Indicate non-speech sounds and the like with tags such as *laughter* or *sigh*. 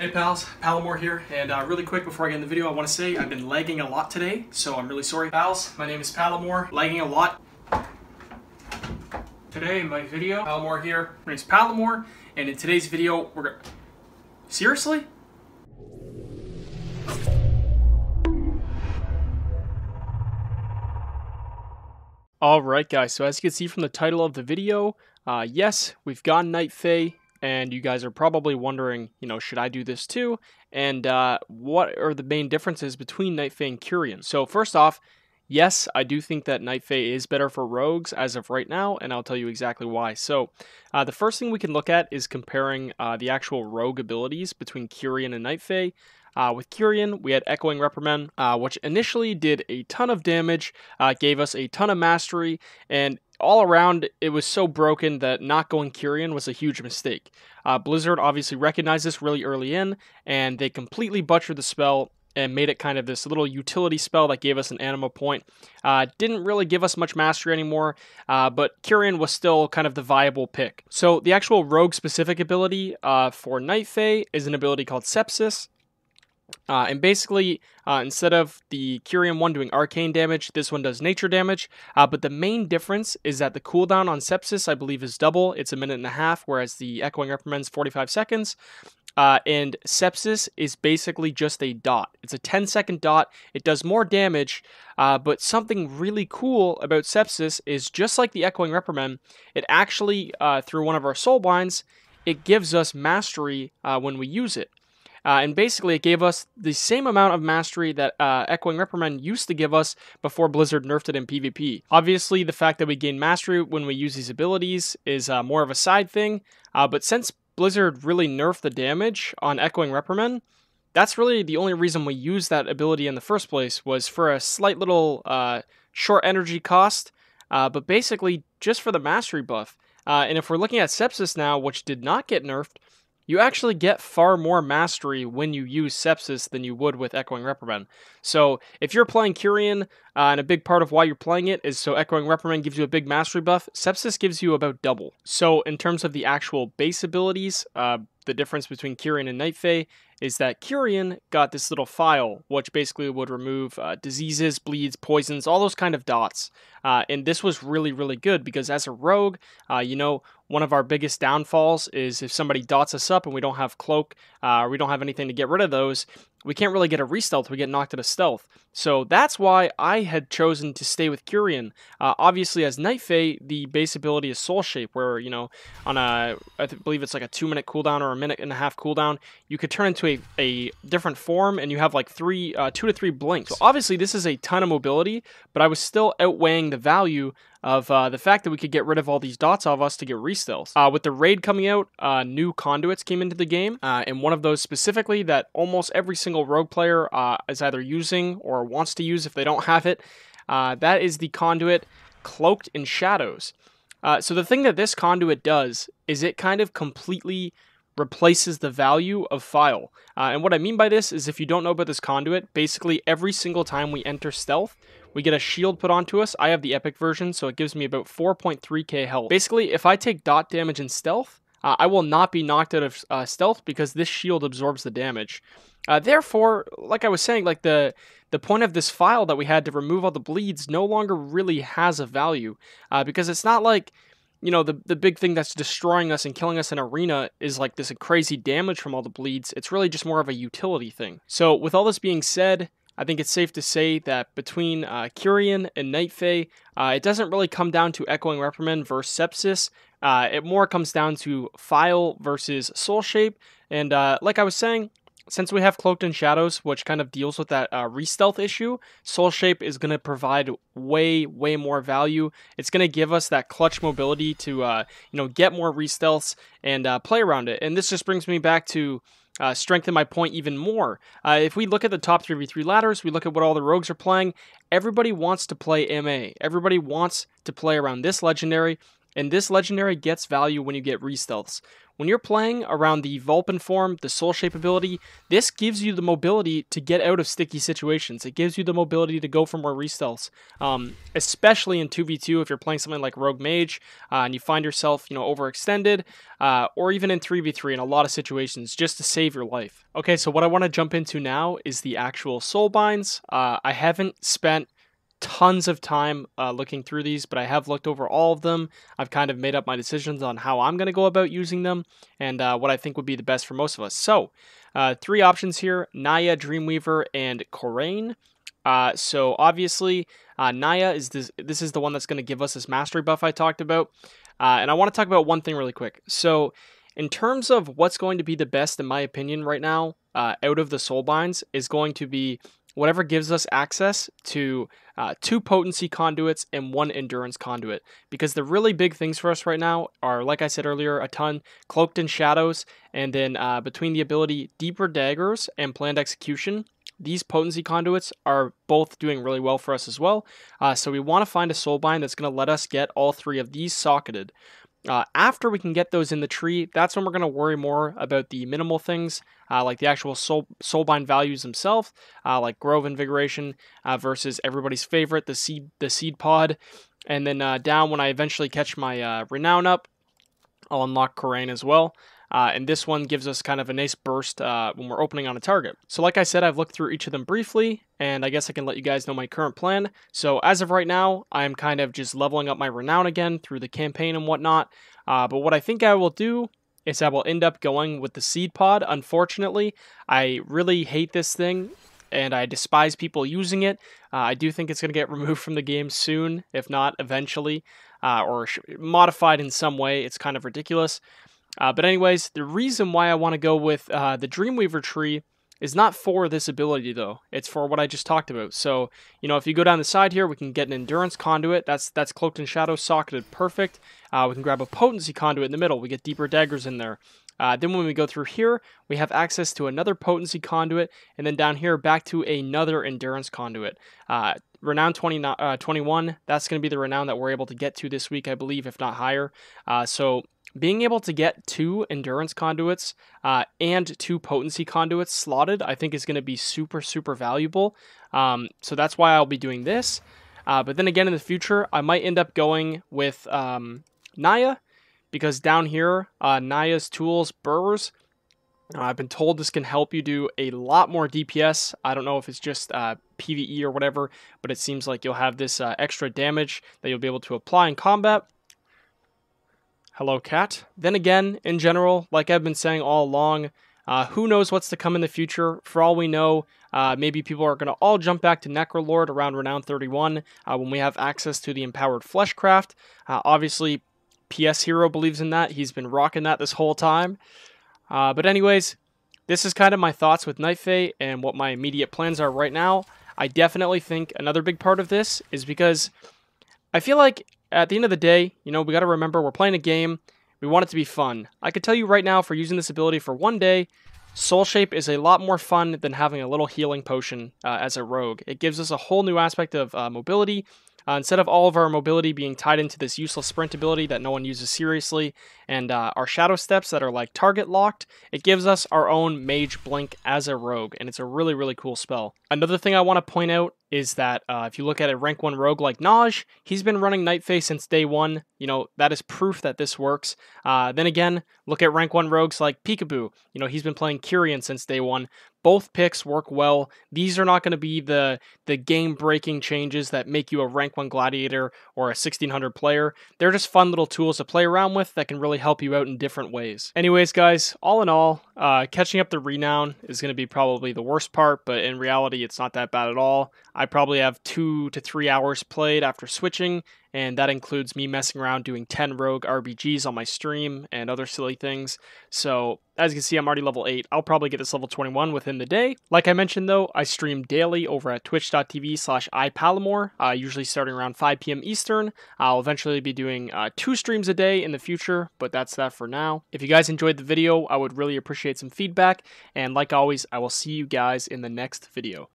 Hey pals, Palomore here, and uh, really quick before I get in the video, I want to say I've been lagging a lot today, so I'm really sorry. Pals, my name is Palomore, lagging a lot. Today, my video, Palomore here, my name is Palomore, and in today's video, we're gonna... Seriously? Alright guys, so as you can see from the title of the video, uh, yes, we've gone Night Fae, and you guys are probably wondering, you know, should I do this too? And uh, what are the main differences between Night and Curian? So first off, yes, I do think that Night is better for rogues as of right now, and I'll tell you exactly why. So uh, the first thing we can look at is comparing uh, the actual rogue abilities between Curian and Night Uh, with Curian, we had Echoing Reprimand, uh, which initially did a ton of damage, uh, gave us a ton of mastery, and all around, it was so broken that not going Kyrian was a huge mistake. Uh, Blizzard obviously recognized this really early in, and they completely butchered the spell and made it kind of this little utility spell that gave us an anima point. Uh, didn't really give us much mastery anymore, uh, but Kyrian was still kind of the viable pick. So the actual rogue specific ability uh, for Night Fae is an ability called Sepsis, uh, and basically, uh, instead of the Curium one doing arcane damage, this one does nature damage. Uh, but the main difference is that the cooldown on Sepsis, I believe, is double. It's a minute and a half, whereas the Echoing Reprimand's 45 seconds. Uh, and Sepsis is basically just a dot. It's a 10 second dot. It does more damage, uh, but something really cool about Sepsis is just like the Echoing Reprimand, it actually, uh, through one of our soul binds, it gives us mastery when we use it. Uh, and basically, it gave us the same amount of mastery that uh, Echoing Reprimand used to give us before Blizzard nerfed it in PvP. Obviously, the fact that we gain mastery when we use these abilities is uh, more of a side thing, uh, but since Blizzard really nerfed the damage on Echoing Reprimand, that's really the only reason we used that ability in the first place was for a slight little uh, short energy cost, uh, but basically just for the mastery buff. and if we're looking at Sepsis now, which did not get nerfed, you actually get far more mastery when you use Sepsis than you would with Echoing Reprimand. So if you're playing Kyrian, uh, and a big part of why you're playing it is so Echoing Reprimand gives you a big mastery buff, Sepsis gives you about double. So in terms of the actual base abilities, uh, the difference between Kyrian and Night Fae is that Curian got this little file, which basically would remove uh, diseases, bleeds, poisons, all those kind of dots. Uh, and this was really, really good because as a rogue, uh, you know, one of our biggest downfalls is if somebody dots us up and we don't have cloak, uh, we don't have anything to get rid of those, we can't really get a re We get knocked out of stealth. So that's why I had chosen to stay with Curian. Uh, obviously, as Night Fae, the base ability is Soul Shape, where, you know, on a, I believe it's like a two minute cooldown or a minute and a half cooldown, you could turn into a a, a different form and you have like three, uh, two to three blinks. So obviously this is a ton of mobility, but I was still outweighing the value of uh, the fact that we could get rid of all these dots of us to get restills. Uh, with the raid coming out, uh, new conduits came into the game, uh, and one of those specifically that almost every single rogue player uh, is either using or wants to use if they don't have it. Uh, that is the conduit Cloaked in Shadows. so the thing that this conduit does is it kind of completely replaces the value of file. Uh, and what I mean by this is if you don't know about this conduit, basically every single time we enter stealth, we get a shield put onto us. I have the epic version, so it gives me about 4.3k health. Basically, if I take dot damage in stealth, uh, I will not be knocked out of uh, stealth because this shield absorbs the damage. Uh, therefore, like I was saying, like the the point of this file that we had to remove all the bleeds no longer really has a value uh, because it's not like you know, the the big thing that's destroying us and killing us in arena is like this crazy damage from all the bleeds. It's really just more of a utility thing. So with all this being said, I think it's safe to say that between uh, Curian and Night fay uh, it doesn't really come down to Echoing Reprimand versus Sepsis. Uh, it more comes down to File versus Soul Shape. And uh, like I was saying, since we have Cloaked in Shadows, which kind of deals with that uh, issue, Soul Shape is going to provide way, way more value. It's going to give us that clutch mobility to, uh, you know, get more re and uh, play around it. And this just brings me back to uh, strengthen my point even more. Uh, if we look at the top 3v3 ladders, we look at what all the rogues are playing, everybody wants to play MA. Everybody wants to play around this legendary. And this legendary gets value when you get re-stealths. When you're playing around the Vulpin form, the Soul Shape ability, this gives you the mobility to get out of sticky situations. It gives you the mobility to go for more re um, especially in 2v2 if you're playing something like Rogue Mage uh, and you find yourself, you know, overextended, uh, or even in 3v3 in a lot of situations just to save your life. Okay, so what I want to jump into now is the actual soul binds. Uh, I haven't spent tons of time uh, looking through these, but I have looked over all of them. I've kind of made up my decisions on how I'm going to go about using them and uh, what I think would be the best for most of us. So, uh, three options here Naya, Dreamweaver, and Corrine. Uh, so obviously, uh, Naya is this. This is the one that's going to give us this mastery buff I talked about, uh, and I want to talk about one thing really quick. So, in terms of what's going to be the best, in my opinion, right now, out of the soul binds is going to be whatever gives us access to uh, two potency conduits and one endurance conduit. Because the really big things for us right now are, like I said earlier, a ton cloaked in shadows, and then uh, between the ability deeper daggers and planned execution. These potency conduits are both doing really well for us as well. Uh, so we want to find a soul bind that's going to let us get all three of these socketed. Uh, after we can get those in the tree, that's when we're going to worry more about the minimal things, uh, like the actual soul, soulbind values themselves, uh, like grove invigoration uh, versus everybody's favorite, the seed, the seed pod. And then uh, down when I eventually catch my uh, renown up, I'll unlock Corain as well. Uh, and this one gives us kind of a nice burst uh, when we're opening on a target. So like I said, I've looked through each of them briefly, and I guess I can let you guys know my current plan. So as of right now, I'm kind of just leveling up my renown again through the campaign and whatnot. Uh, but what I think I will do is I will end up going with the seed pod. Unfortunately, I really hate this thing and I despise people using it. Uh, I do think it's going to get *laughs* removed from the game soon, if not eventually, uh, or modified in some way. It's kind of ridiculous. Uh, but anyways, the reason why I want to go with uh, the Dreamweaver tree is not for this ability though. It's for what I just talked about. So, you know, if you go down the side here, we can get an endurance conduit. That's that's cloaked in shadow, socketed, perfect. Uh, we can grab a potency conduit in the middle. We get deeper daggers in there. Uh, then when we go through here, we have access to another potency conduit, and then down here back to another endurance conduit. Uh, renown 20, uh, 21, that's going to be the renown that we're able to get to this week, I believe, if not higher. Uh, so being able to get two endurance conduits uh, and two potency conduits slotted, I think is going to be super, super valuable. Um, so that's why I'll be doing this. Uh, but then again, in the future, I might end up going with um, Naya because down here, uh, Naya's tools, burrs, uh, I've been told this can help you do a lot more DPS. I don't know if it's just uh, PvE or whatever, but it seems like you'll have this uh, extra damage that you'll be able to apply in combat. Hello, Cat. Then again, in general, like I've been saying all along, uh, who knows what's to come in the future? For all we know, uh, maybe people are going to all jump back to Necrolord around Renown 31 uh, when we have access to the Empowered Fleshcraft. Uh, obviously, PS Hero believes in that. He's been rocking that this whole time. Uh, but, anyways, this is kind of my thoughts with Night Fae and what my immediate plans are right now. I definitely think another big part of this is because I feel like at the end of the day, you know, we got to remember we're playing a game. We want it to be fun. I could tell you right now for using this ability for one day, Soul Shape is a lot more fun than having a little healing potion uh, as a rogue. It gives us a whole new aspect of uh, mobility. Uh, instead of all of our mobility being tied into this useless sprint ability that no one uses seriously, and uh, our shadow steps that are like target locked, it gives us our own Mage Blink as a rogue, and it's a really, really cool spell. Another thing I want to point out is that uh, if you look at a rank one rogue like Naj, he's been running Nightface since day one. You know, that is proof that this works. Uh, then again, look at rank one rogues like Peekaboo. You know, he's been playing Kyrian since day one. Both picks work well. These are not going to be the, the game breaking changes that make you a rank one gladiator or a 1600 player. They're just fun little tools to play around with that can really help you out in different ways. Anyways, guys, all in all, uh, catching up the renown is going to be probably the worst part, but in reality, it's not that bad at all. I probably have two to three hours played after switching, and that includes me messing around doing 10 rogue RBGs on my stream and other silly things. So, as you can see, I'm already level 8. I'll probably get this level 21 within the day. Like I mentioned, though, I stream daily over at twitch.tv slash ipalamore, uh, usually starting around 5 p.m. Eastern. I'll eventually be doing uh, two streams a day in the future, but that's that for now. If you guys enjoyed the video, I would really appreciate some feedback, and like always, I will see you guys in the next video.